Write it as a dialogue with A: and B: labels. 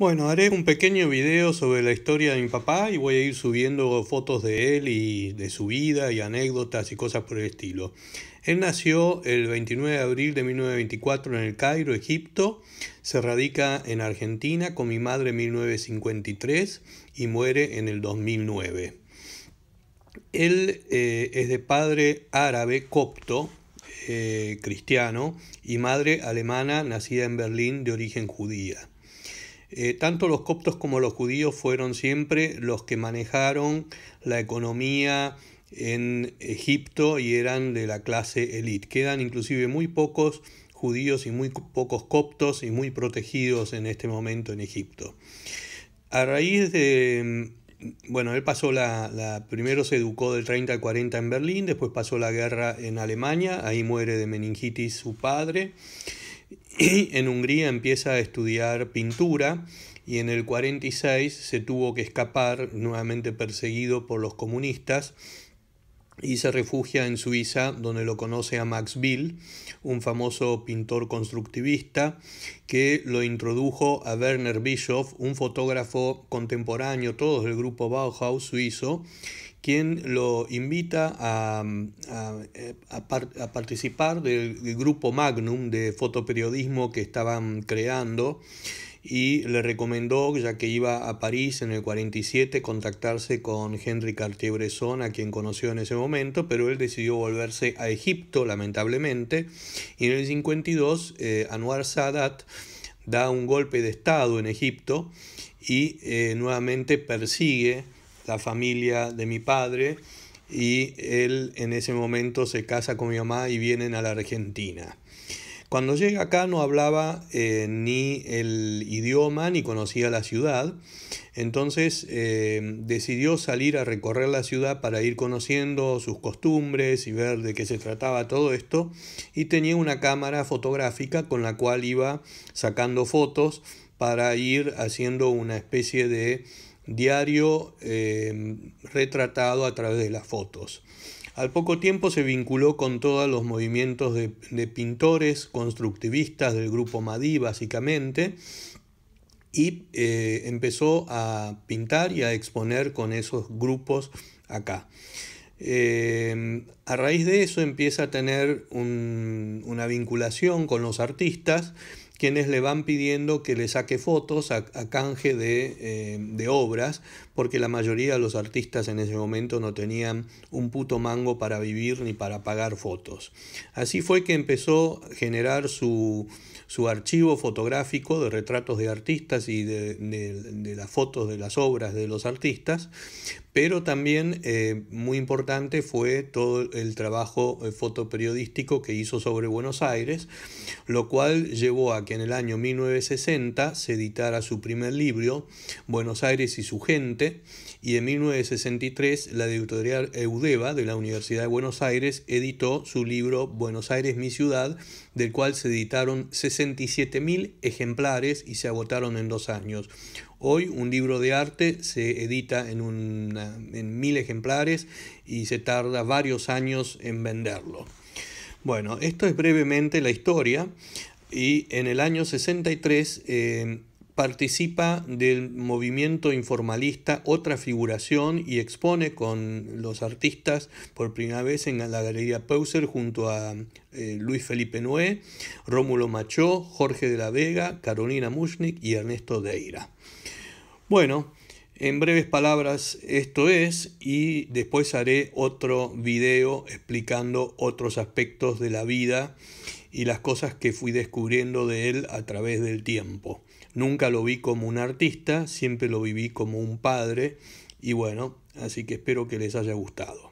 A: Bueno, haré un pequeño video sobre la historia de mi papá y voy a ir subiendo fotos de él y de su vida y anécdotas y cosas por el estilo. Él nació el 29 de abril de 1924 en el Cairo, Egipto, se radica en Argentina con mi madre en 1953 y muere en el 2009. Él eh, es de padre árabe copto, eh, cristiano, y madre alemana nacida en Berlín de origen judía. Eh, tanto los coptos como los judíos fueron siempre los que manejaron la economía en Egipto y eran de la clase élite. Quedan inclusive muy pocos judíos y muy pocos coptos y muy protegidos en este momento en Egipto. A raíz de... Mm, bueno, él pasó la, la, Primero se educó del 30 al 40 en Berlín, después pasó la guerra en Alemania, ahí muere de meningitis su padre en Hungría empieza a estudiar pintura y en el 46 se tuvo que escapar, nuevamente perseguido por los comunistas, y se refugia en Suiza, donde lo conoce a Max Bill, un famoso pintor constructivista que lo introdujo a Werner Bischoff, un fotógrafo contemporáneo, todos del grupo Bauhaus suizo, quien lo invita a, mm, eh, a, participar del, grupo Magnum de fotoperiodismo que estaban creando y le recomendó, ya que iba a París en el 47, contactarse con Henry Cartier-Bresson, a quien conoció en ese momento, pero él decidió volverse a Egipto, lamentablemente, y en el 52 Anuar eh, Anwar Sadat da un golpe de Estado en Egipto y eh, nuevamente persigue familia de mi padre y él en ese momento se casa con mi mamá y vienen a la Argentina. Cuando llega acá no hablaba eh, ni el idioma ni conocía la ciudad, entonces eh, decidió salir a recorrer la ciudad para ir conociendo sus costumbres y ver de qué se trataba todo esto y tenía una cámara fotográfica con la cual iba sacando fotos para ir haciendo una especie de diario eh, retratado a través de las fotos. Al poco tiempo se vinculó con todos los movimientos de, pintores constructivistas del grupo Madí, básicamente, y eh, empezó a pintar y a exponer con esos grupos acá. Eh, a raíz de eso empieza a tener una vinculación con los artistas quienes le van pidiendo que le saque fotos a, canje de, eh, de obras porque la mayoría de los artistas en ese momento no tenían un puto mango para vivir ni para pagar fotos. Así fue que empezó a generar su, archivo fotográfico de retratos de artistas y de, las fotos de las obras de los artistas, pero también eh, muy importante fue todo el trabajo eh, fotoperiodístico que hizo sobre Buenos Aires, lo cual llevó a que en el año 1960 se editara su primer libro, Buenos Aires y su gente, y en 1963 la editorial Eudeva de la Universidad de Buenos Aires editó su libro Buenos Aires, mi ciudad, del cual se editaron 67.000 ejemplares y se agotaron en dos años. Hoy un libro de arte se edita en, 1.000 en mil ejemplares y se tarda varios años en venderlo. Bueno, esto es brevemente la historia y en el año 63 participa del movimiento informalista Otra Figuración y expone con los artistas por primera vez en la Galería Peuser junto a eh, Luis Felipe Noé, Rómulo Machó, Jorge de la Vega, Carolina Mushnik y Ernesto Deira. Bueno, en breves palabras esto es y después haré otro video explicando otros aspectos de la vida y las cosas que fui descubriendo de él a través del tiempo. Nunca lo vi como un artista, siempre lo viví como un padre y bueno, así que espero que les haya gustado.